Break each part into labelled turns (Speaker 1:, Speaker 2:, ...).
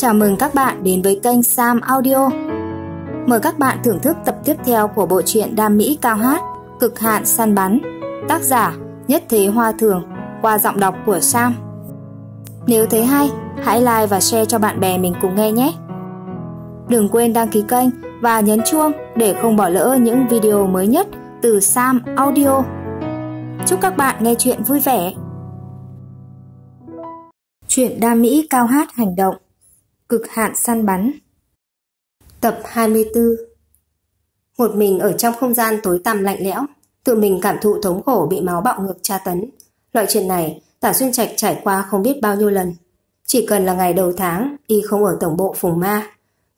Speaker 1: Chào mừng các bạn đến với kênh Sam Audio. Mời các bạn thưởng thức tập tiếp theo của bộ truyện Đam Mỹ Cao Hát Cực Hạn Săn Bắn Tác giả Nhất Thế Hoa Thường qua giọng đọc của Sam Nếu thấy hay, hãy like và share cho bạn bè mình cùng nghe nhé. Đừng quên đăng ký kênh và nhấn chuông để không bỏ lỡ những video mới nhất từ Sam Audio. Chúc các bạn nghe chuyện vui vẻ. Chuyện đam Mỹ cao hát hành động Cực hạn săn bắn Tập 24 Một mình ở trong không gian tối tăm lạnh lẽo, tự mình cảm thụ thống khổ bị máu bạo ngược tra tấn. Loại chuyện này, Tả Xuyên Trạch trải qua không biết bao nhiêu lần. Chỉ cần là ngày đầu tháng, y không ở tổng bộ phùng ma.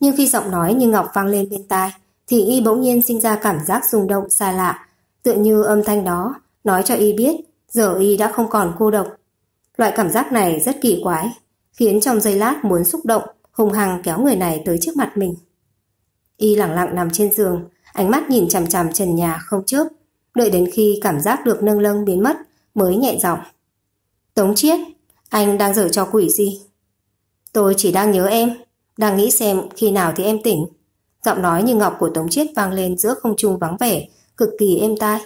Speaker 1: Nhưng khi giọng nói như ngọc vang lên bên tai, thì y bỗng nhiên sinh ra cảm giác rung động xa lạ. Tựa như âm thanh đó, nói cho y biết, giờ y đã không còn cô độc. Loại cảm giác này rất kỳ quái, khiến trong giây lát muốn xúc động hùng hằng kéo người này tới trước mặt mình. Y lặng lặng nằm trên giường, ánh mắt nhìn chằm chằm trần nhà không chớp, đợi đến khi cảm giác được nâng lâng biến mất mới nhẹ giọng. Tống Chiết, anh đang dở cho quỷ gì? Tôi chỉ đang nhớ em, đang nghĩ xem khi nào thì em tỉnh. Giọng nói như ngọc của Tống Chiết vang lên giữa không trung vắng vẻ, cực kỳ êm tai.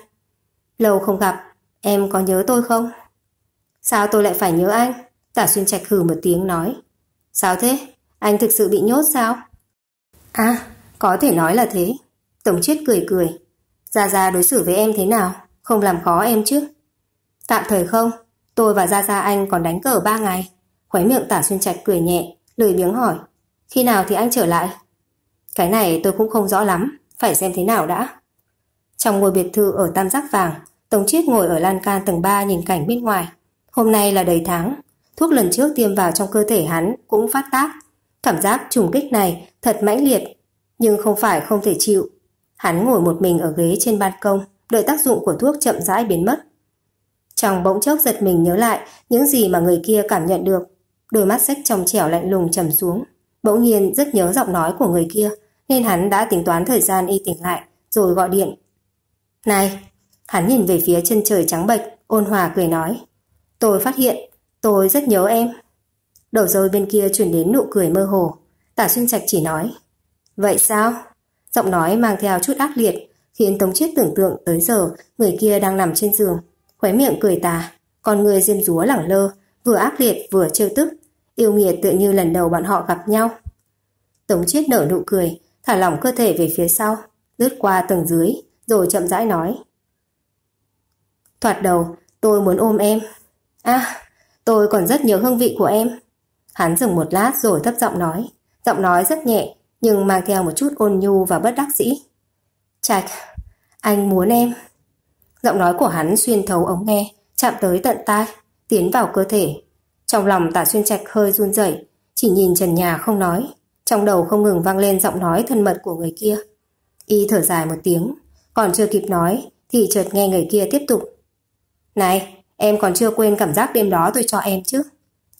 Speaker 1: Lâu không gặp, em có nhớ tôi không? Sao tôi lại phải nhớ anh? Tả xuyên trạch hừ một tiếng nói. Sao thế? Anh thực sự bị nhốt sao? À, có thể nói là thế. Tổng chết cười cười. Gia Gia đối xử với em thế nào? Không làm khó em chứ? Tạm thời không. Tôi và Gia Gia anh còn đánh cờ ba ngày. Khóe miệng tả xuyên trạch cười nhẹ, lười biếng hỏi. Khi nào thì anh trở lại? Cái này tôi cũng không rõ lắm, phải xem thế nào đã. Trong ngôi biệt thự ở Tam Giác Vàng, Tống Chiết ngồi ở lan can tầng 3 nhìn cảnh bên ngoài. Hôm nay là đầy tháng, thuốc lần trước tiêm vào trong cơ thể hắn cũng phát tác, Cảm giác trùng kích này thật mãnh liệt, nhưng không phải không thể chịu. Hắn ngồi một mình ở ghế trên ban công, đợi tác dụng của thuốc chậm rãi biến mất. Chàng bỗng chốc giật mình nhớ lại những gì mà người kia cảm nhận được. Đôi mắt sách trong trẻo lạnh lùng trầm xuống. Bỗng nhiên rất nhớ giọng nói của người kia, nên hắn đã tính toán thời gian y tỉnh lại, rồi gọi điện. Này, hắn nhìn về phía chân trời trắng bệch, ôn hòa cười nói. Tôi phát hiện, tôi rất nhớ em. Đầu dôi bên kia chuyển đến nụ cười mơ hồ. Tả xuyên trạch chỉ nói. Vậy sao? Giọng nói mang theo chút ác liệt, khiến Tống Chiết tưởng tượng tới giờ người kia đang nằm trên giường, khóe miệng cười tà, còn người diêm rúa lẳng lơ, vừa ác liệt vừa trêu tức, yêu nghiệt tựa như lần đầu bọn họ gặp nhau. Tống Chiết nở nụ cười, thả lỏng cơ thể về phía sau, lướt qua tầng dưới, rồi chậm rãi nói. Thoạt đầu, tôi muốn ôm em. À, tôi còn rất nhớ hương vị của em. Hắn dừng một lát rồi thấp giọng nói. Giọng nói rất nhẹ, nhưng mang theo một chút ôn nhu và bất đắc dĩ. Trạch, anh muốn em. Giọng nói của hắn xuyên thấu ống nghe, chạm tới tận tai, tiến vào cơ thể. Trong lòng tả xuyên trạch hơi run rẩy, chỉ nhìn trần nhà không nói. Trong đầu không ngừng vang lên giọng nói thân mật của người kia. Y thở dài một tiếng, còn chưa kịp nói thì chợt nghe người kia tiếp tục. Này, em còn chưa quên cảm giác đêm đó tôi cho em chứ.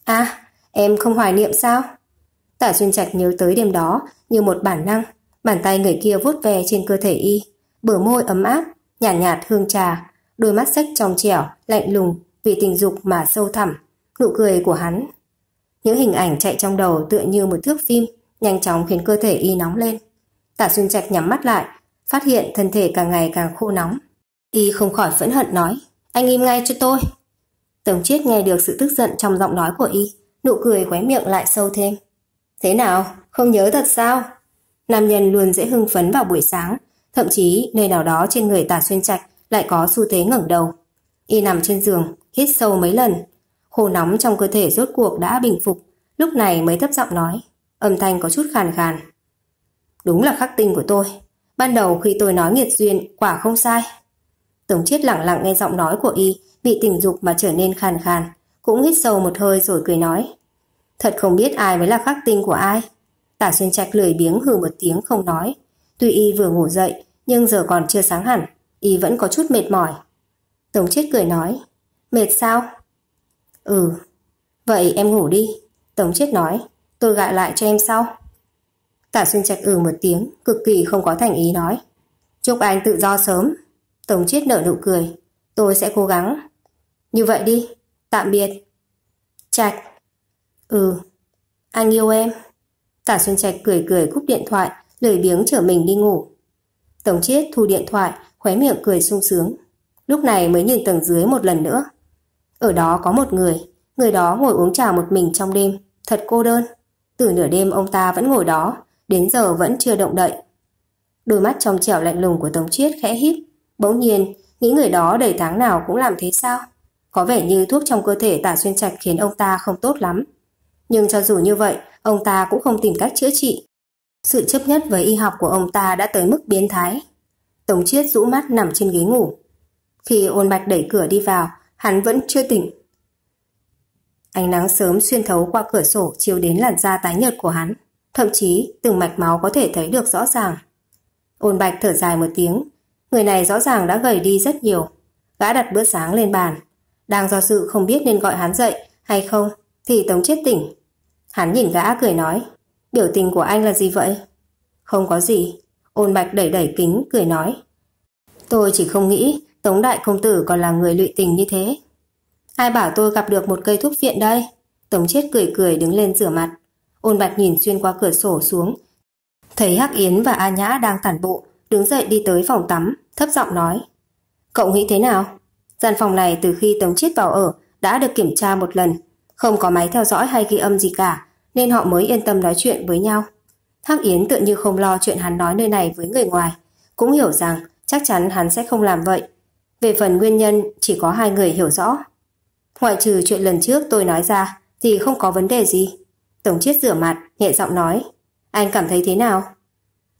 Speaker 1: À, Em không hoài niệm sao? Tả Duyên Trạch nhớ tới đêm đó như một bản năng, bàn tay người kia vuốt về trên cơ thể y, bờ môi ấm áp, nhàn nhạt, nhạt hương trà, đôi mắt sách trong trẻo, lạnh lùng, vì tình dục mà sâu thẳm, nụ cười của hắn. Những hình ảnh chạy trong đầu tựa như một thước phim, nhanh chóng khiến cơ thể y nóng lên. Tả Xuyên Trạch nhắm mắt lại, phát hiện thân thể càng ngày càng khô nóng. Y không khỏi phẫn hận nói, anh im ngay cho tôi. Tống Chiết nghe được sự tức giận trong giọng nói của Y, nụ cười khóe miệng lại sâu thêm. Thế nào, không nhớ thật sao? Nam nhân luôn dễ hưng phấn vào buổi sáng, thậm chí nơi nào đó trên người tả xuyên trạch lại có xu thế ngẩng đầu. Y nằm trên giường, hít sâu mấy lần. Khô nóng trong cơ thể rốt cuộc đã bình phục, lúc này mới thấp giọng nói, âm thanh có chút khàn khàn. Đúng là khắc tinh của tôi. Ban đầu khi tôi nói nghiệt duyên, quả không sai. tổng chết lặng lặng nghe giọng nói của Y bị tình dục mà trở nên khàn khàn, cũng hít sâu một hơi rồi cười nói. Thật không biết ai mới là khắc tinh của ai. Tả xuyên trạch lười biếng hừ một tiếng không nói. Tuy y vừa ngủ dậy, nhưng giờ còn chưa sáng hẳn, y vẫn có chút mệt mỏi. Tống chết cười nói, mệt sao? Ừ, vậy em ngủ đi. Tống chết nói, tôi gọi lại cho em sau. Tả xuyên trạch ừ một tiếng, cực kỳ không có thành ý nói. Chúc anh tự do sớm. Tống chết nở nụ cười, tôi sẽ cố gắng. Như vậy đi, Tạm biệt. Trạch. Ừ, anh yêu em. Tả Xuân Trạch cười cười cúp điện thoại, lười biếng trở mình đi ngủ. Tổng chiết thu điện thoại, khóe miệng cười sung sướng. Lúc này mới nhìn tầng dưới một lần nữa. Ở đó có một người, người đó ngồi uống trà một mình trong đêm, thật cô đơn. Từ nửa đêm ông ta vẫn ngồi đó, đến giờ vẫn chưa động đậy. Đôi mắt trong trẻo lạnh lùng của Tống Chiết khẽ híp, bỗng nhiên, nghĩ người đó đầy tháng nào cũng làm thế sao? Có vẻ như thuốc trong cơ thể tả xuyên trạch khiến ông ta không tốt lắm. Nhưng cho dù như vậy, ông ta cũng không tìm cách chữa trị. Sự chấp nhất với y học của ông ta đã tới mức biến thái. Tống Chiết rũ mắt nằm trên ghế ngủ. Khi ôn bạch đẩy cửa đi vào, hắn vẫn chưa tỉnh. Ánh nắng sớm xuyên thấu qua cửa sổ chiếu đến làn da tái nhợt của hắn. Thậm chí, từng mạch máu có thể thấy được rõ ràng. Ôn bạch thở dài một tiếng. Người này rõ ràng đã gầy đi rất nhiều. Gã đặt bữa sáng lên bàn, đang do sự không biết nên gọi hắn dậy hay không thì Tống chết tỉnh. Hắn nhìn gã cười nói Biểu tình của anh là gì vậy? Không có gì. Ôn bạch đẩy đẩy kính cười nói Tôi chỉ không nghĩ Tống đại công tử còn là người lụy tình như thế. Ai bảo tôi gặp được một cây thuốc viện đây? Tống chết cười cười đứng lên rửa mặt. Ôn bạch nhìn xuyên qua cửa sổ xuống. Thấy Hắc Yến và A Nhã đang tản bộ, đứng dậy đi tới phòng tắm, thấp giọng nói. Cậu nghĩ thế nào? Gian phòng này từ khi Tống Chiết vào ở đã được kiểm tra một lần, không có máy theo dõi hay ghi âm gì cả, nên họ mới yên tâm nói chuyện với nhau. hắc Yến tự như không lo chuyện hắn nói nơi này với người ngoài, cũng hiểu rằng chắc chắn hắn sẽ không làm vậy. Về phần nguyên nhân, chỉ có hai người hiểu rõ. Ngoại trừ chuyện lần trước tôi nói ra thì không có vấn đề gì. Tổng chiết rửa mặt, nhẹ giọng nói. Anh cảm thấy thế nào?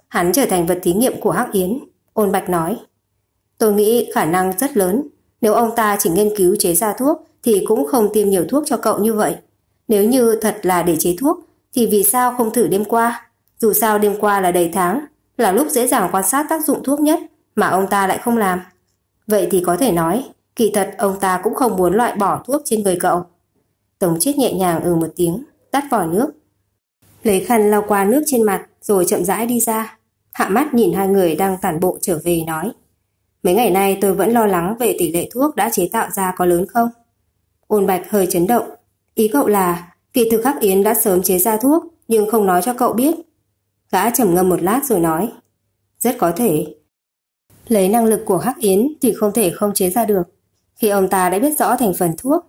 Speaker 1: Hắn trở thành vật thí nghiệm của Hắc Yến. Ôn Bạch nói. Tôi nghĩ khả năng rất lớn nếu ông ta chỉ nghiên cứu chế ra thuốc thì cũng không tiêm nhiều thuốc cho cậu như vậy. Nếu như thật là để chế thuốc thì vì sao không thử đêm qua? Dù sao đêm qua là đầy tháng, là lúc dễ dàng quan sát tác dụng thuốc nhất mà ông ta lại không làm. Vậy thì có thể nói, kỳ thật ông ta cũng không muốn loại bỏ thuốc trên người cậu. Tổng chết nhẹ nhàng ừ một tiếng, tắt vòi nước. Lấy khăn lau qua nước trên mặt rồi chậm rãi đi ra. Hạ mắt nhìn hai người đang tản bộ trở về nói. Mấy ngày nay tôi vẫn lo lắng về tỷ lệ thuốc đã chế tạo ra có lớn không. Ôn Bạch hơi chấn động. Ý cậu là kỳ thực Hắc Yến đã sớm chế ra thuốc nhưng không nói cho cậu biết. Gã trầm ngâm một lát rồi nói. Rất có thể. Lấy năng lực của Hắc Yến thì không thể không chế ra được. Khi ông ta đã biết rõ thành phần thuốc,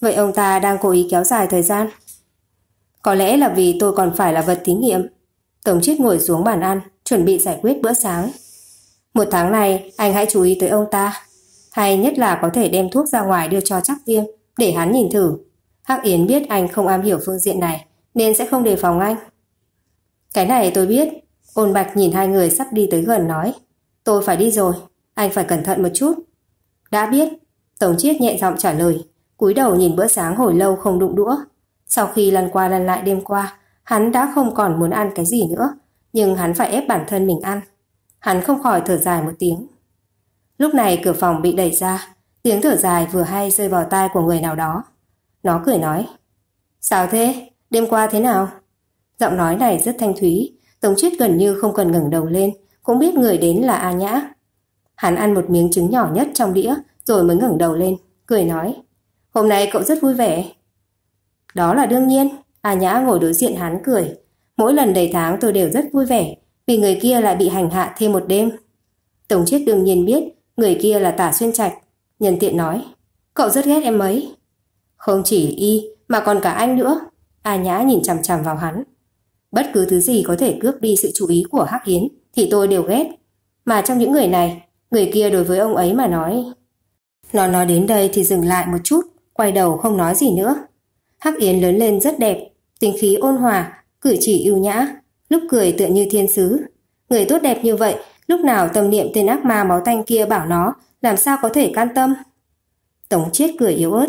Speaker 1: vậy ông ta đang cố ý kéo dài thời gian. Có lẽ là vì tôi còn phải là vật thí nghiệm. Tổng chết ngồi xuống bàn ăn, chuẩn bị giải quyết bữa sáng. Một tháng này anh hãy chú ý tới ông ta. Hay nhất là có thể đem thuốc ra ngoài đưa cho chắc viêm để hắn nhìn thử. Hắc Yến biết anh không am hiểu phương diện này nên sẽ không đề phòng anh. Cái này tôi biết. Ôn Bạch nhìn hai người sắp đi tới gần nói. Tôi phải đi rồi, anh phải cẩn thận một chút. Đã biết, Tổng Chiết nhẹ giọng trả lời, cúi đầu nhìn bữa sáng hồi lâu không đụng đũa. Sau khi lần qua lần lại đêm qua, hắn đã không còn muốn ăn cái gì nữa, nhưng hắn phải ép bản thân mình ăn hắn không khỏi thở dài một tiếng. Lúc này cửa phòng bị đẩy ra, tiếng thở dài vừa hay rơi vào tai của người nào đó. Nó cười nói, sao thế, đêm qua thế nào? Giọng nói này rất thanh thúy, Tống Chiết gần như không cần ngẩng đầu lên, cũng biết người đến là A Nhã. Hắn ăn một miếng trứng nhỏ nhất trong đĩa, rồi mới ngẩng đầu lên, cười nói, hôm nay cậu rất vui vẻ. Đó là đương nhiên, A Nhã ngồi đối diện hắn cười, mỗi lần đầy tháng tôi đều rất vui vẻ, vì người kia lại bị hành hạ thêm một đêm. Tổng chết đương nhiên biết người kia là tả xuyên trạch. Nhân tiện nói, cậu rất ghét em ấy. Không chỉ y mà còn cả anh nữa. A Nhã nhìn chằm chằm vào hắn. Bất cứ thứ gì có thể cướp đi sự chú ý của Hắc Hiến thì tôi đều ghét. Mà trong những người này, người kia đối với ông ấy mà nói. Nó nói đến đây thì dừng lại một chút, quay đầu không nói gì nữa. Hắc Yến lớn lên rất đẹp, tính khí ôn hòa, cử chỉ ưu nhã, lúc cười tựa như thiên sứ. Người tốt đẹp như vậy, lúc nào tâm niệm tên ác ma máu tanh kia bảo nó, làm sao có thể can tâm. Tống chết cười yếu ớt,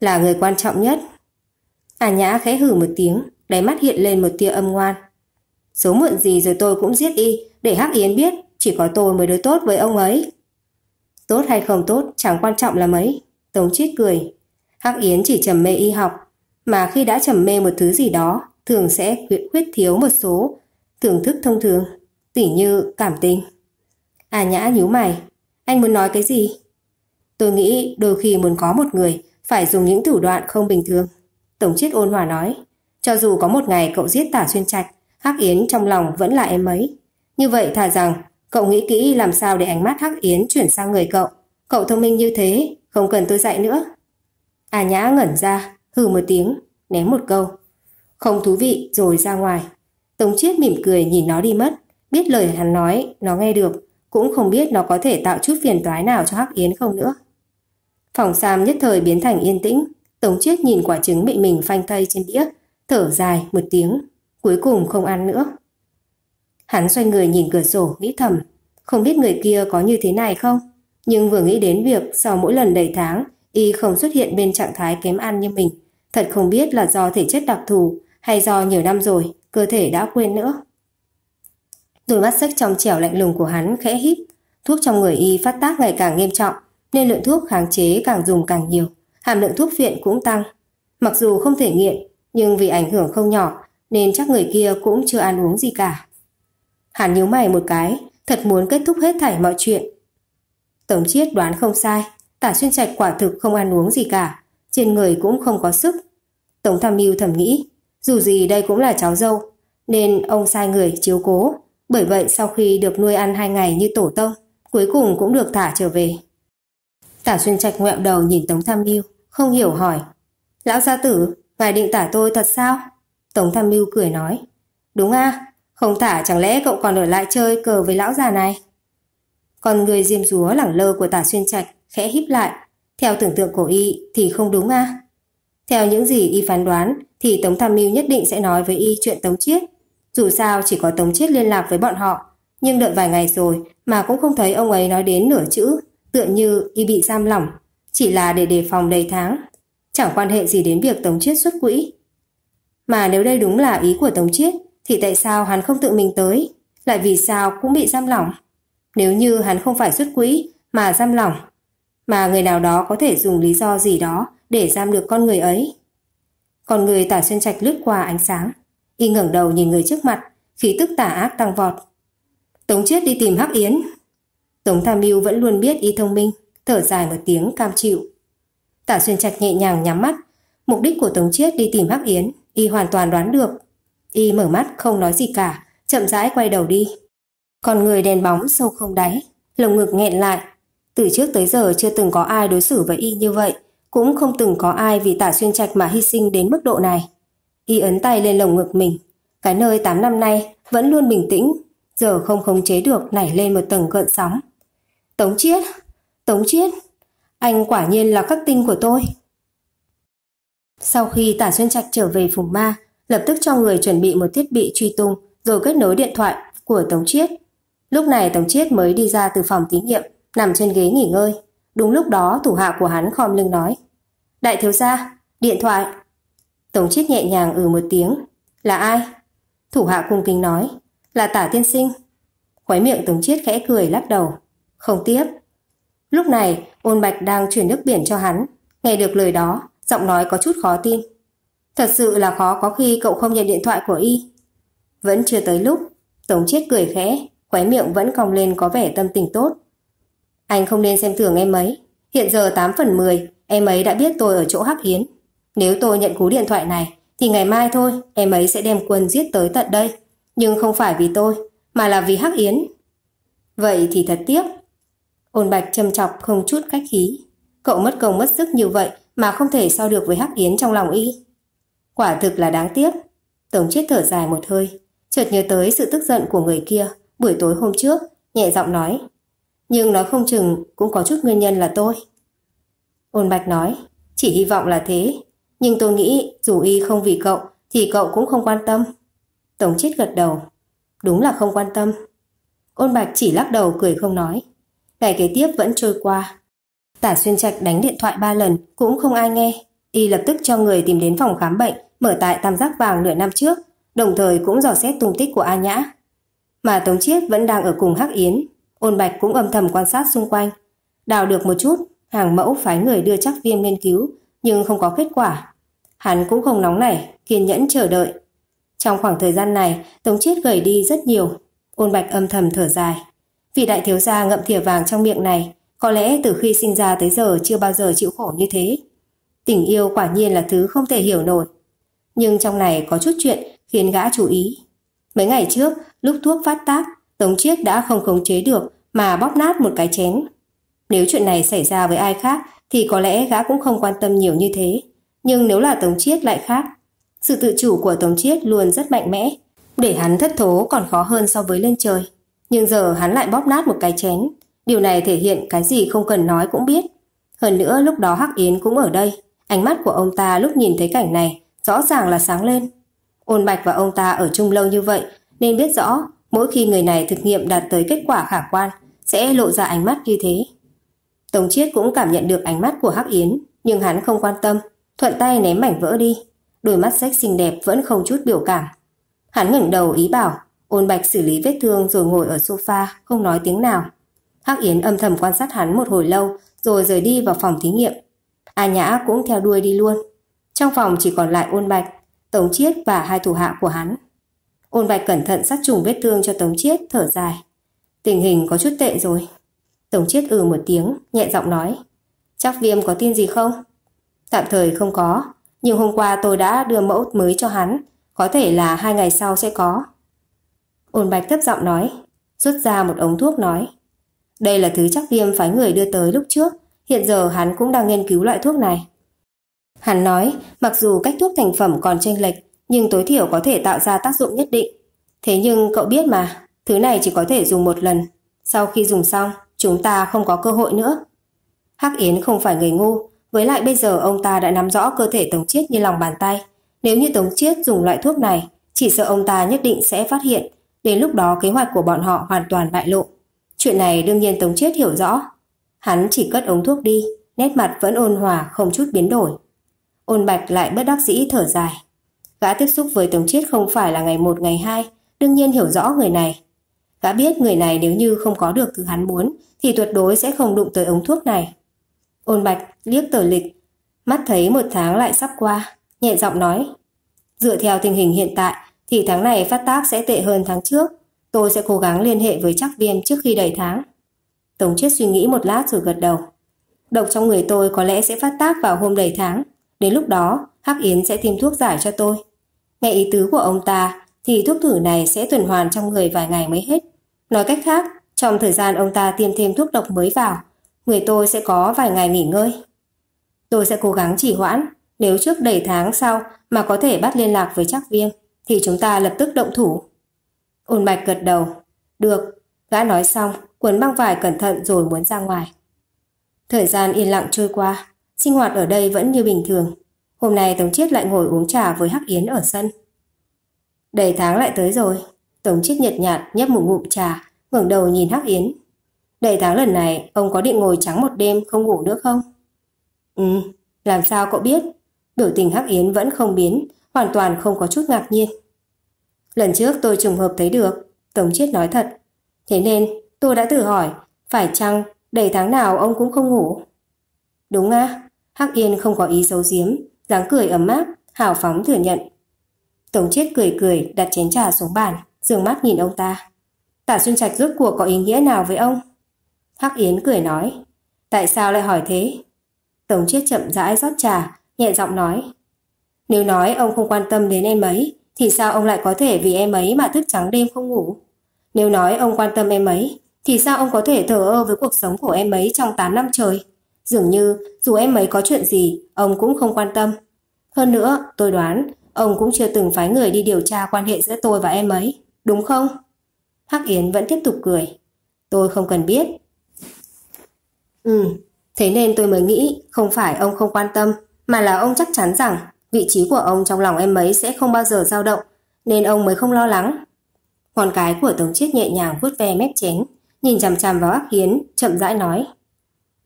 Speaker 1: là người quan trọng nhất. À nhã khẽ hử một tiếng, đáy mắt hiện lên một tia âm ngoan. Số muộn gì rồi tôi cũng giết y, để Hắc Yến biết, chỉ có tôi mới đối tốt với ông ấy. Tốt hay không tốt, chẳng quan trọng là mấy. Tống chết cười. Hắc Yến chỉ trầm mê y học, mà khi đã trầm mê một thứ gì đó, thường sẽ khuyết thiếu một số thưởng thức thông thường, tỉ như cảm tình. À nhã nhíu mày, anh muốn nói cái gì? Tôi nghĩ đôi khi muốn có một người phải dùng những thủ đoạn không bình thường. Tổng chiết ôn hòa nói, cho dù có một ngày cậu giết tả xuyên trạch, Hắc Yến trong lòng vẫn là em ấy. Như vậy thà rằng, cậu nghĩ kỹ làm sao để ánh mắt Hắc Yến chuyển sang người cậu. Cậu thông minh như thế, không cần tôi dạy nữa. À nhã ngẩn ra, hừ một tiếng, ném một câu. Không thú vị rồi ra ngoài. Tống Chiết mỉm cười nhìn nó đi mất. Biết lời hắn nói, nó nghe được. Cũng không biết nó có thể tạo chút phiền toái nào cho Hắc Yến không nữa. Phòng Sam nhất thời biến thành yên tĩnh. Tống Chiết nhìn quả trứng bị mình phanh thây trên đĩa, thở dài một tiếng. Cuối cùng không ăn nữa. Hắn xoay người nhìn cửa sổ, nghĩ thầm. Không biết người kia có như thế này không? Nhưng vừa nghĩ đến việc sau mỗi lần đầy tháng, y không xuất hiện bên trạng thái kém ăn như mình. Thật không biết là do thể chất đặc thù hay do nhiều năm rồi cơ thể đã quên nữa. Đôi mắt sắc trong trẻo lạnh lùng của hắn khẽ híp, thuốc trong người y phát tác ngày càng nghiêm trọng, nên lượng thuốc kháng chế càng dùng càng nhiều, hàm lượng thuốc phiện cũng tăng. Mặc dù không thể nghiện, nhưng vì ảnh hưởng không nhỏ, nên chắc người kia cũng chưa ăn uống gì cả. Hắn nhíu mày một cái, thật muốn kết thúc hết thảy mọi chuyện. Tổng chiết đoán không sai, tả xuyên trạch quả thực không ăn uống gì cả, trên người cũng không có sức. Tổng tham mưu thầm nghĩ, dù gì đây cũng là cháu dâu, nên ông sai người chiếu cố. Bởi vậy sau khi được nuôi ăn hai ngày như tổ tông, cuối cùng cũng được thả trở về. Tả xuyên trạch ngoẹo đầu nhìn Tống Tham Mưu, không hiểu hỏi. Lão gia tử, ngài định tả tôi thật sao? Tống Tham Mưu cười nói. Đúng a à, không thả chẳng lẽ cậu còn ở lại chơi cờ với lão già này? Còn người diêm rúa lẳng lơ của tả xuyên trạch khẽ híp lại. Theo tưởng tượng của y thì không đúng a à? Theo những gì y phán đoán thì Tống Tham Mưu nhất định sẽ nói với y chuyện Tống Chiết. Dù sao chỉ có Tống Chiết liên lạc với bọn họ, nhưng đợi vài ngày rồi mà cũng không thấy ông ấy nói đến nửa chữ, tựa như y bị giam lỏng, chỉ là để đề phòng đầy tháng. Chẳng quan hệ gì đến việc Tống Chiết xuất quỹ. Mà nếu đây đúng là ý của Tống Chiết, thì tại sao hắn không tự mình tới? Lại vì sao cũng bị giam lỏng? Nếu như hắn không phải xuất quỹ mà giam lỏng, mà người nào đó có thể dùng lý do gì đó để giam được con người ấy. Còn người tả xuyên trạch lướt qua ánh sáng, y ngẩng đầu nhìn người trước mặt, khí tức tả ác tăng vọt. Tống chết đi tìm Hắc Yến. Tống Tham Mưu vẫn luôn biết y thông minh, thở dài một tiếng cam chịu. Tả xuyên trạch nhẹ nhàng nhắm mắt, mục đích của Tống Chiết đi tìm Hắc Yến, y hoàn toàn đoán được. Y mở mắt không nói gì cả, chậm rãi quay đầu đi. Còn người đèn bóng sâu không đáy, lồng ngực nghẹn lại. Từ trước tới giờ chưa từng có ai đối xử với y như vậy. Cũng không từng có ai vì tả xuyên trạch mà hy sinh đến mức độ này. Y ấn tay lên lồng ngực mình. Cái nơi 8 năm nay vẫn luôn bình tĩnh, giờ không khống chế được nảy lên một tầng gợn sóng. Tống chiết, tống chiết, anh quả nhiên là các tinh của tôi. Sau khi tả xuyên trạch trở về vùng ma, lập tức cho người chuẩn bị một thiết bị truy tung rồi kết nối điện thoại của Tống Chiết. Lúc này Tống Chiết mới đi ra từ phòng thí nghiệm, nằm trên ghế nghỉ ngơi. Đúng lúc đó thủ hạ của hắn khom lưng nói. Đại thiếu gia, điện thoại. Tổng chiết nhẹ nhàng ừ một tiếng. Là ai? Thủ hạ cung kính nói. Là tả tiên sinh. Khóe miệng tổng chiết khẽ cười lắc đầu. Không tiếp. Lúc này, ôn bạch đang chuyển nước biển cho hắn. Nghe được lời đó, giọng nói có chút khó tin. Thật sự là khó có khi cậu không nhận điện thoại của y. Vẫn chưa tới lúc, tổng Chiết cười khẽ, khóe miệng vẫn cong lên có vẻ tâm tình tốt. Anh không nên xem thường em ấy. Hiện giờ 8 phần 10, Em ấy đã biết tôi ở chỗ Hắc Hiến. Nếu tôi nhận cú điện thoại này, thì ngày mai thôi em ấy sẽ đem quân giết tới tận đây. Nhưng không phải vì tôi, mà là vì Hắc Yến. Vậy thì thật tiếc. Ôn Bạch châm chọc không chút khách khí. Cậu mất công mất sức như vậy mà không thể so được với Hắc Yến trong lòng y. Quả thực là đáng tiếc. Tổng chết thở dài một hơi, chợt nhớ tới sự tức giận của người kia buổi tối hôm trước, nhẹ giọng nói. Nhưng nói không chừng cũng có chút nguyên nhân là tôi. Ôn Bạch nói, chỉ hy vọng là thế. Nhưng tôi nghĩ dù y không vì cậu thì cậu cũng không quan tâm. Tổng chết gật đầu, đúng là không quan tâm. Ôn Bạch chỉ lắc đầu cười không nói. Ngày kế tiếp vẫn trôi qua. Tả Xuyên Trạch đánh điện thoại ba lần cũng không ai nghe. Y lập tức cho người tìm đến phòng khám bệnh mở tại tam giác vàng nửa năm trước, đồng thời cũng dò xét tung tích của A Nhã. Mà Tống Chiết vẫn đang ở cùng Hắc Yến, Ôn Bạch cũng âm thầm quan sát xung quanh. Đào được một chút, Hàng mẫu phái người đưa chắc viêm nghiên cứu, nhưng không có kết quả. Hắn cũng không nóng nảy, kiên nhẫn chờ đợi. Trong khoảng thời gian này, Tống Chiết gầy đi rất nhiều. Ôn Bạch âm thầm thở dài. Vì đại thiếu gia ngậm thìa vàng trong miệng này, có lẽ từ khi sinh ra tới giờ chưa bao giờ chịu khổ như thế. Tình yêu quả nhiên là thứ không thể hiểu nổi. Nhưng trong này có chút chuyện khiến gã chú ý. Mấy ngày trước, lúc thuốc phát tác, Tống Chiết đã không khống chế được mà bóp nát một cái chén. Nếu chuyện này xảy ra với ai khác thì có lẽ gã cũng không quan tâm nhiều như thế. Nhưng nếu là Tống Chiết lại khác. Sự tự chủ của Tống Chiết luôn rất mạnh mẽ. Để hắn thất thố còn khó hơn so với lên trời. Nhưng giờ hắn lại bóp nát một cái chén. Điều này thể hiện cái gì không cần nói cũng biết. Hơn nữa lúc đó Hắc Yến cũng ở đây. Ánh mắt của ông ta lúc nhìn thấy cảnh này rõ ràng là sáng lên. Ôn Bạch và ông ta ở chung lâu như vậy nên biết rõ mỗi khi người này thực nghiệm đạt tới kết quả khả quan sẽ lộ ra ánh mắt như thế. Tống Chiết cũng cảm nhận được ánh mắt của Hắc Yến, nhưng hắn không quan tâm, thuận tay ném mảnh vỡ đi. Đôi mắt sách xinh đẹp vẫn không chút biểu cảm. Hắn ngẩng đầu ý bảo, ôn bạch xử lý vết thương rồi ngồi ở sofa, không nói tiếng nào. Hắc Yến âm thầm quan sát hắn một hồi lâu, rồi rời đi vào phòng thí nghiệm. A Nhã cũng theo đuôi đi luôn. Trong phòng chỉ còn lại ôn bạch, Tống Chiết và hai thủ hạ của hắn. Ôn bạch cẩn thận sát trùng vết thương cho Tống Chiết, thở dài. Tình hình có chút tệ rồi. Tổng chiết ừ một tiếng, nhẹ giọng nói. Chắc viêm có tin gì không? Tạm thời không có, nhưng hôm qua tôi đã đưa mẫu mới cho hắn, có thể là hai ngày sau sẽ có. Ôn bạch thấp giọng nói, rút ra một ống thuốc nói. Đây là thứ chắc viêm phái người đưa tới lúc trước, hiện giờ hắn cũng đang nghiên cứu loại thuốc này. Hắn nói, mặc dù cách thuốc thành phẩm còn chênh lệch, nhưng tối thiểu có thể tạo ra tác dụng nhất định. Thế nhưng cậu biết mà, thứ này chỉ có thể dùng một lần. Sau khi dùng xong, Chúng ta không có cơ hội nữa. Hắc Yến không phải người ngu, với lại bây giờ ông ta đã nắm rõ cơ thể Tống Chiết như lòng bàn tay. Nếu như Tống Chiết dùng loại thuốc này, chỉ sợ ông ta nhất định sẽ phát hiện, đến lúc đó kế hoạch của bọn họ hoàn toàn bại lộ. Chuyện này đương nhiên Tống Chiết hiểu rõ. Hắn chỉ cất ống thuốc đi, nét mặt vẫn ôn hòa không chút biến đổi. Ôn Bạch lại bất đắc dĩ thở dài. Gã tiếp xúc với Tống Chiết không phải là ngày một ngày hai, đương nhiên hiểu rõ người này. Gã biết người này nếu như không có được thứ hắn muốn thì tuyệt đối sẽ không đụng tới ống thuốc này. Ôn bạch liếc tờ lịch, mắt thấy một tháng lại sắp qua, nhẹ giọng nói. Dựa theo tình hình hiện tại thì tháng này phát tác sẽ tệ hơn tháng trước. Tôi sẽ cố gắng liên hệ với chắc Viêm trước khi đầy tháng. Tống chết suy nghĩ một lát rồi gật đầu. Độc trong người tôi có lẽ sẽ phát tác vào hôm đầy tháng. Đến lúc đó, Hắc Yến sẽ tìm thuốc giải cho tôi. Nghe ý tứ của ông ta thì thuốc thử này sẽ tuần hoàn trong người vài ngày mới hết. Nói cách khác, trong thời gian ông ta tiêm thêm thuốc độc mới vào, người tôi sẽ có vài ngày nghỉ ngơi. Tôi sẽ cố gắng trì hoãn, nếu trước đầy tháng sau mà có thể bắt liên lạc với Trác Viêm thì chúng ta lập tức động thủ. Ôn Bạch gật đầu. Được, gã nói xong, quấn băng vải cẩn thận rồi muốn ra ngoài. Thời gian yên lặng trôi qua, sinh hoạt ở đây vẫn như bình thường. Hôm nay Tống Chiết lại ngồi uống trà với Hắc Yến ở sân. Đầy tháng lại tới rồi. Tống Trích nhật nhạt nhấp một ngụm trà, ngẩng đầu nhìn Hắc Yến. Đầy tháng lần này, ông có định ngồi trắng một đêm không ngủ nữa không? Ừ, làm sao cậu biết? Biểu tình Hắc Yến vẫn không biến, hoàn toàn không có chút ngạc nhiên. Lần trước tôi trùng hợp thấy được, Tống Chiết nói thật. Thế nên, tôi đã tự hỏi, phải chăng đầy tháng nào ông cũng không ngủ? Đúng á, Hắc Yên không có ý xấu giếm, dáng cười ấm áp, hào phóng thừa nhận Tống Chiết cười cười đặt chén trà xuống bàn, dường mắt nhìn ông ta. Tả xuyên trạch rốt cuộc có ý nghĩa nào với ông? Hắc Yến cười nói. Tại sao lại hỏi thế? Tống Chiết chậm rãi rót trà, nhẹ giọng nói. Nếu nói ông không quan tâm đến em ấy, thì sao ông lại có thể vì em ấy mà thức trắng đêm không ngủ? Nếu nói ông quan tâm em ấy, thì sao ông có thể thờ ơ với cuộc sống của em ấy trong 8 năm trời? Dường như dù em ấy có chuyện gì, ông cũng không quan tâm. Hơn nữa, tôi đoán Ông cũng chưa từng phái người đi điều tra quan hệ giữa tôi và em ấy, đúng không? Hắc Yến vẫn tiếp tục cười. Tôi không cần biết. Ừ, thế nên tôi mới nghĩ không phải ông không quan tâm, mà là ông chắc chắn rằng vị trí của ông trong lòng em ấy sẽ không bao giờ dao động, nên ông mới không lo lắng. Ngón cái của Tống Chiết nhẹ nhàng vuốt ve mép chén, nhìn chằm chằm vào Hắc Yến, chậm rãi nói.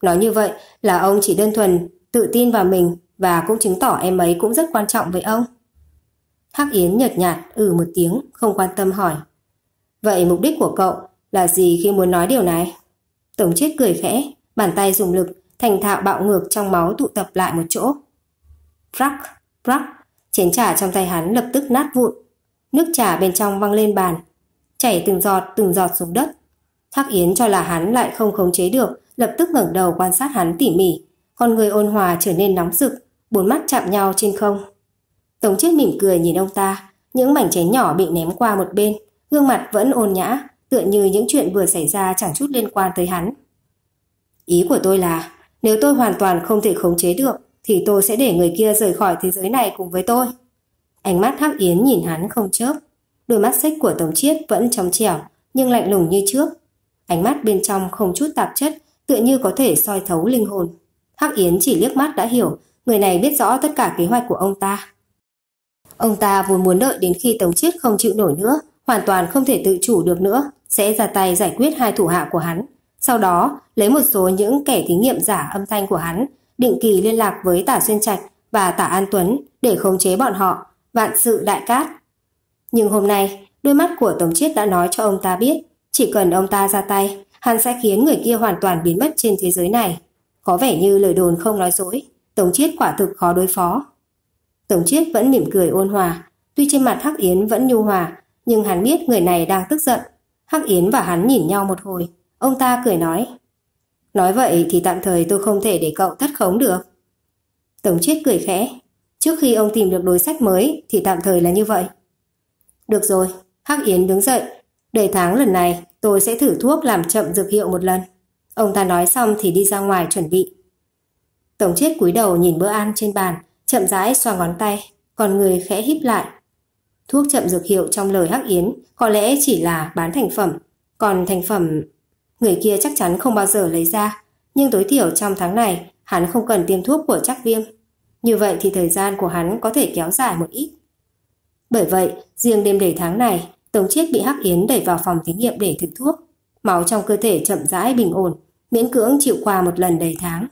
Speaker 1: Nói như vậy là ông chỉ đơn thuần tự tin vào mình và cũng chứng tỏ em ấy cũng rất quan trọng với ông. Hắc Yến nhợt nhạt ừ một tiếng, không quan tâm hỏi. Vậy mục đích của cậu là gì khi muốn nói điều này? Tổng chết cười khẽ, bàn tay dùng lực, thành thạo bạo ngược trong máu tụ tập lại một chỗ. Frack, frack, chén trà trong tay hắn lập tức nát vụn. Nước trà bên trong văng lên bàn, chảy từng giọt từng giọt xuống đất. Hắc Yến cho là hắn lại không khống chế được, lập tức ngẩng đầu quan sát hắn tỉ mỉ, con người ôn hòa trở nên nóng rực, bốn mắt chạm nhau trên không. Tổng chết mỉm cười nhìn ông ta, những mảnh chén nhỏ bị ném qua một bên, gương mặt vẫn ôn nhã, tựa như những chuyện vừa xảy ra chẳng chút liên quan tới hắn. Ý của tôi là, nếu tôi hoàn toàn không thể khống chế được, thì tôi sẽ để người kia rời khỏi thế giới này cùng với tôi. Ánh mắt Hắc Yến nhìn hắn không chớp, đôi mắt xích của Tống Chiết vẫn trong trẻo, nhưng lạnh lùng như trước. Ánh mắt bên trong không chút tạp chất, tựa như có thể soi thấu linh hồn. Hắc Yến chỉ liếc mắt đã hiểu, người này biết rõ tất cả kế hoạch của ông ta. Ông ta vốn muốn đợi đến khi Tống Chiết không chịu nổi nữa, hoàn toàn không thể tự chủ được nữa, sẽ ra tay giải quyết hai thủ hạ của hắn. Sau đó, lấy một số những kẻ thí nghiệm giả âm thanh của hắn, định kỳ liên lạc với Tả Xuyên Trạch và Tả An Tuấn để khống chế bọn họ, vạn sự đại cát. Nhưng hôm nay, đôi mắt của Tống Chiết đã nói cho ông ta biết, chỉ cần ông ta ra tay, hắn sẽ khiến người kia hoàn toàn biến mất trên thế giới này. Có vẻ như lời đồn không nói dối, Tống Chiết quả thực khó đối phó. Tổng chiết vẫn mỉm cười ôn hòa, tuy trên mặt Hắc Yến vẫn nhu hòa, nhưng hắn biết người này đang tức giận. Hắc Yến và hắn nhìn nhau một hồi, ông ta cười nói. Nói vậy thì tạm thời tôi không thể để cậu thất khống được. Tổng chiết cười khẽ, trước khi ông tìm được đối sách mới thì tạm thời là như vậy. Được rồi, Hắc Yến đứng dậy, đầy tháng lần này tôi sẽ thử thuốc làm chậm dược hiệu một lần. Ông ta nói xong thì đi ra ngoài chuẩn bị. Tổng chết cúi đầu nhìn bữa ăn trên bàn, chậm rãi xoa ngón tay, còn người khẽ híp lại. Thuốc chậm dược hiệu trong lời Hắc Yến có lẽ chỉ là bán thành phẩm, còn thành phẩm người kia chắc chắn không bao giờ lấy ra, nhưng tối thiểu trong tháng này hắn không cần tiêm thuốc của Trác Viêm. Như vậy thì thời gian của hắn có thể kéo dài một ít. Bởi vậy, riêng đêm đầy tháng này, Tống Chiết bị Hắc Yến đẩy vào phòng thí nghiệm để thử thuốc. Máu trong cơ thể chậm rãi bình ổn, miễn cưỡng chịu qua một lần đầy tháng.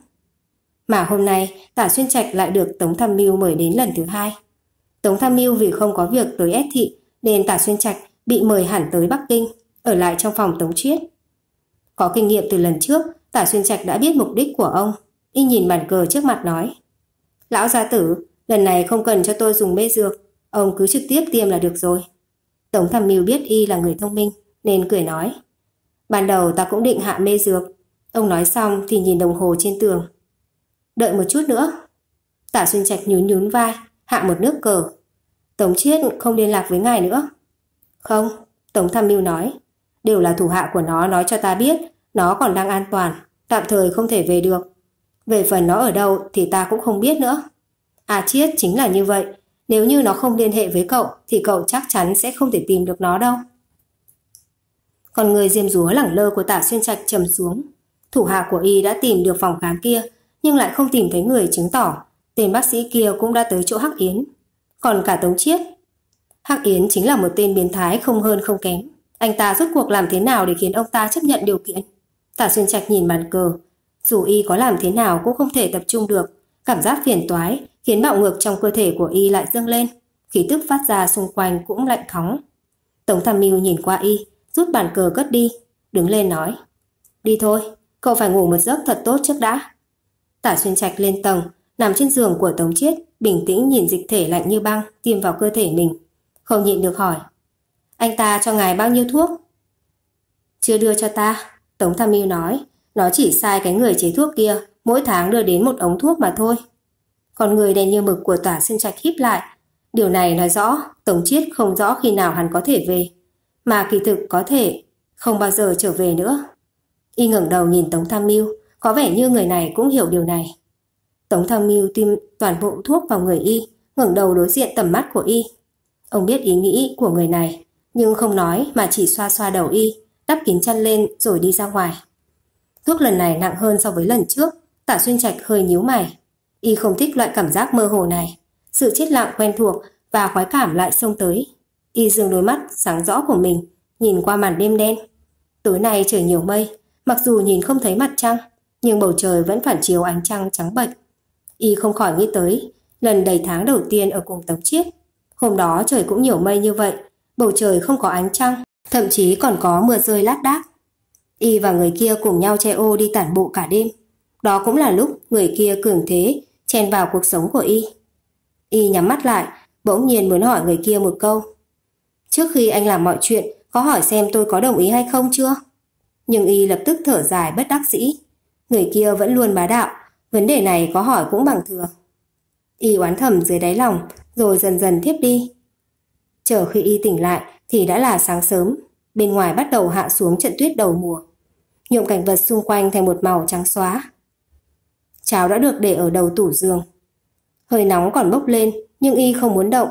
Speaker 1: Mà hôm nay, Tả Xuyên Trạch lại được Tống Tham Mưu mời đến lần thứ hai. Tống Tham Mưu vì không có việc tới ép thị, nên Tả Xuyên Trạch bị mời hẳn tới Bắc Kinh, ở lại trong phòng Tống Triết. Có kinh nghiệm từ lần trước, Tả Xuyên Trạch đã biết mục đích của ông. Y nhìn bàn cờ trước mặt nói. Lão gia tử, lần này không cần cho tôi dùng mê dược, ông cứ trực tiếp tiêm là được rồi. Tống Tham Mưu biết Y là người thông minh, nên cười nói. Ban đầu ta cũng định hạ mê dược. Ông nói xong thì nhìn đồng hồ trên tường, Đợi một chút nữa. Tả xuyên trạch nhún nhún vai, hạ một nước cờ. Tống Chiết không liên lạc với ngài nữa. Không, Tống Tham Mưu nói. Đều là thủ hạ của nó nói cho ta biết, nó còn đang an toàn, tạm thời không thể về được. Về phần nó ở đâu thì ta cũng không biết nữa. À Chiết chính là như vậy, nếu như nó không liên hệ với cậu thì cậu chắc chắn sẽ không thể tìm được nó đâu. Còn người diêm rúa lẳng lơ của tả xuyên trạch trầm xuống. Thủ hạ của y đã tìm được phòng khám kia nhưng lại không tìm thấy người chứng tỏ tên bác sĩ kia cũng đã tới chỗ Hắc Yến. Còn cả Tống Chiết, Hắc Yến chính là một tên biến thái không hơn không kém. Anh ta rốt cuộc làm thế nào để khiến ông ta chấp nhận điều kiện? Tả Xuyên Trạch nhìn bàn cờ, dù y có làm thế nào cũng không thể tập trung được, cảm giác phiền toái khiến bạo ngược trong cơ thể của y lại dâng lên, khí tức phát ra xung quanh cũng lạnh khóng. Tống Tham Mưu nhìn qua y, rút bàn cờ cất đi, đứng lên nói: "Đi thôi, cậu phải ngủ một giấc thật tốt trước đã." Tả xuyên trạch lên tầng, nằm trên giường của Tống Chiết, bình tĩnh nhìn dịch thể lạnh như băng tiêm vào cơ thể mình. Không nhịn được hỏi. Anh ta cho ngài bao nhiêu thuốc? Chưa đưa cho ta, Tống Tham Mưu nói. Nó chỉ sai cái người chế thuốc kia, mỗi tháng đưa đến một ống thuốc mà thôi. Còn người đen như mực của tả xuyên trạch híp lại. Điều này nói rõ, Tống Chiết không rõ khi nào hắn có thể về. Mà kỳ thực có thể, không bao giờ trở về nữa. Y ngẩng đầu nhìn Tống Tham Mưu, có vẻ như người này cũng hiểu điều này. Tống Thăng mưu tiêm toàn bộ thuốc vào người y, ngẩng đầu đối diện tầm mắt của y. Ông biết ý nghĩ của người này, nhưng không nói mà chỉ xoa xoa đầu y, đắp kín chăn lên rồi đi ra ngoài. Thuốc lần này nặng hơn so với lần trước, Tả Xuyên Trạch hơi nhíu mày. Y không thích loại cảm giác mơ hồ này. Sự chết lặng quen thuộc và khoái cảm lại xông tới. Y dừng đôi mắt sáng rõ của mình, nhìn qua màn đêm đen. Tối nay trời nhiều mây, mặc dù nhìn không thấy mặt trăng, nhưng bầu trời vẫn phản chiếu ánh trăng trắng bệch. Y không khỏi nghĩ tới lần đầy tháng đầu tiên ở cùng Tống Chiết. Hôm đó trời cũng nhiều mây như vậy, bầu trời không có ánh trăng, thậm chí còn có mưa rơi lác đác. Y và người kia cùng nhau che ô đi tản bộ cả đêm. Đó cũng là lúc người kia cường thế chen vào cuộc sống của Y. Y nhắm mắt lại, bỗng nhiên muốn hỏi người kia một câu. Trước khi anh làm mọi chuyện, có hỏi xem tôi có đồng ý hay không chưa? Nhưng Y lập tức thở dài bất đắc dĩ. Người kia vẫn luôn bá đạo, vấn đề này có hỏi cũng bằng thừa. Y oán thầm dưới đáy lòng, rồi dần dần thiếp đi. Chờ khi Y tỉnh lại thì đã là sáng sớm, bên ngoài bắt đầu hạ xuống trận tuyết đầu mùa. Nhuộm cảnh vật xung quanh thành một màu trắng xóa. Cháo đã được để ở đầu tủ giường. Hơi nóng còn bốc lên, nhưng Y không muốn động.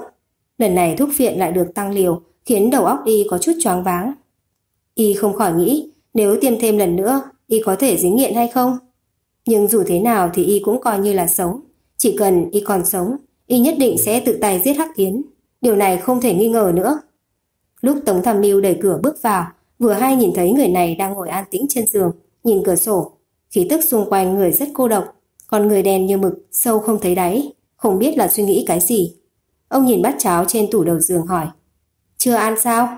Speaker 1: Lần này thuốc phiện lại được tăng liều, khiến đầu óc Y có chút choáng váng. Y không khỏi nghĩ, nếu tiêm thêm lần nữa y có thể dính nghiện hay không. Nhưng dù thế nào thì y cũng coi như là sống. Chỉ cần y còn sống, y nhất định sẽ tự tay giết Hắc Yến. Điều này không thể nghi ngờ nữa. Lúc Tống Tham Mưu đẩy cửa bước vào, vừa hay nhìn thấy người này đang ngồi an tĩnh trên giường, nhìn cửa sổ. Khí tức xung quanh người rất cô độc, còn người đen như mực, sâu không thấy đáy, không biết là suy nghĩ cái gì. Ông nhìn bát cháo trên tủ đầu giường hỏi, chưa ăn sao?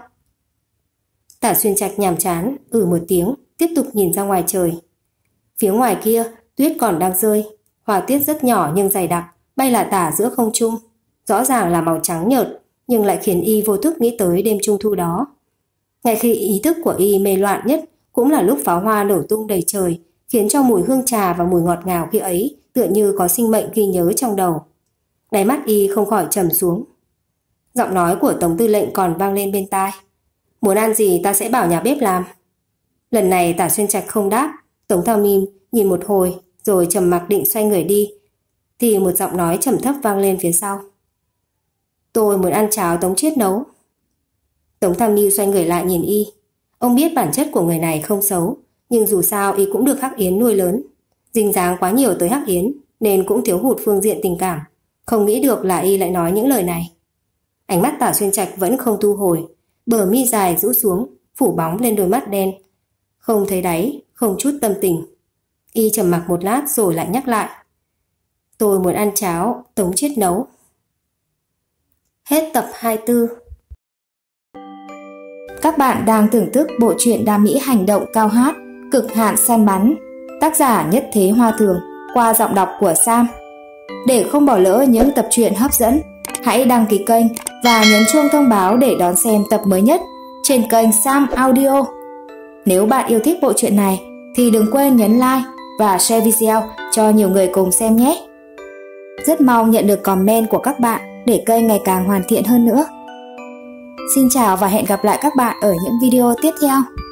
Speaker 1: Tả xuyên trạch nhàm chán, ử ừ một tiếng, tiếp tục nhìn ra ngoài trời. Phía ngoài kia, tuyết còn đang rơi, hòa tuyết rất nhỏ nhưng dày đặc, bay lả tả giữa không trung. Rõ ràng là màu trắng nhợt, nhưng lại khiến y vô thức nghĩ tới đêm trung thu đó. Ngay khi ý thức của y mê loạn nhất, cũng là lúc pháo hoa nổ tung đầy trời, khiến cho mùi hương trà và mùi ngọt ngào khi ấy tựa như có sinh mệnh ghi nhớ trong đầu. Đáy mắt y không khỏi trầm xuống. Giọng nói của Tổng tư lệnh còn vang lên bên tai. Muốn ăn gì ta sẽ bảo nhà bếp làm. Lần này Tả Xuyên Trạch không đáp, Tống Thao Mim nhìn một hồi rồi trầm mặc định xoay người đi, thì một giọng nói trầm thấp vang lên phía sau. Tôi muốn ăn cháo Tống Chiết nấu. Tống Thao Mim xoay người lại nhìn y. Ông biết bản chất của người này không xấu, nhưng dù sao y cũng được Hắc Yến nuôi lớn. Dình dáng quá nhiều tới Hắc Yến nên cũng thiếu hụt phương diện tình cảm. Không nghĩ được là y lại nói những lời này. Ánh mắt Tả Xuyên Trạch vẫn không thu hồi, bờ mi dài rũ xuống, phủ bóng lên đôi mắt đen không thấy đáy, không chút tâm tình. Y trầm mặc một lát rồi lại nhắc lại. Tôi muốn ăn cháo, tống chết nấu. Hết tập 24 Các bạn đang thưởng thức bộ truyện đa mỹ hành động cao hát, cực hạn săn bắn, tác giả nhất thế hoa thường, qua giọng đọc của Sam. Để không bỏ lỡ những tập truyện hấp dẫn, hãy đăng ký kênh và nhấn chuông thông báo để đón xem tập mới nhất trên kênh Sam Audio. Nếu bạn yêu thích bộ truyện này thì đừng quên nhấn like và share video cho nhiều người cùng xem nhé. Rất mong nhận được comment của các bạn để kênh ngày càng hoàn thiện hơn nữa. Xin chào và hẹn gặp lại các bạn ở những video tiếp theo.